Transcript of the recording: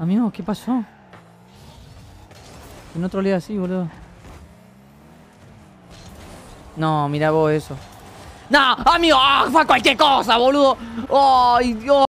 Amigo, ¿qué pasó? En otro día así, boludo. No, mira vos eso. No, amigo, ¡Ah! fue cualquier cosa, boludo. Ay, Dios.